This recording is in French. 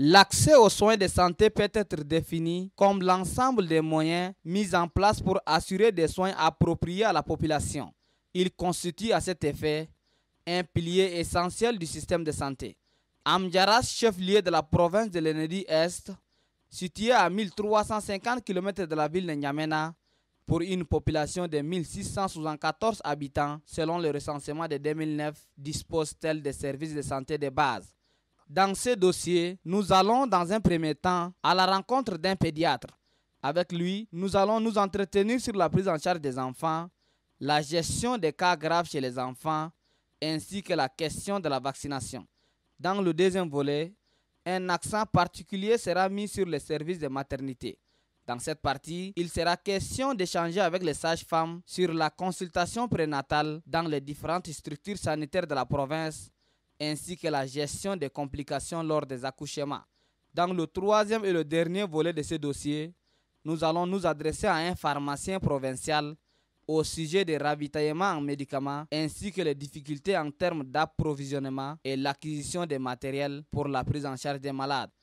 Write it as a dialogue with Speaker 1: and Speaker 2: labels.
Speaker 1: L'accès aux soins de santé peut être défini comme l'ensemble des moyens mis en place pour assurer des soins appropriés à la population. Il constitue à cet effet un pilier essentiel du système de santé. Amjaras, chef-lieu de la province de l'Enedi Est, situé à 1350 km de la ville de Nyamena, pour une population de 1674 habitants selon le recensement de 2009, dispose-t-elle des services de santé de base dans ce dossier, nous allons dans un premier temps à la rencontre d'un pédiatre. Avec lui, nous allons nous entretenir sur la prise en charge des enfants, la gestion des cas graves chez les enfants, ainsi que la question de la vaccination. Dans le deuxième volet, un accent particulier sera mis sur les services de maternité. Dans cette partie, il sera question d'échanger avec les sages-femmes sur la consultation prénatale dans les différentes structures sanitaires de la province ainsi que la gestion des complications lors des accouchements. Dans le troisième et le dernier volet de ce dossier, nous allons nous adresser à un pharmacien provincial au sujet des ravitaillements en médicaments ainsi que les difficultés en termes d'approvisionnement et l'acquisition des matériels pour la prise en charge des malades.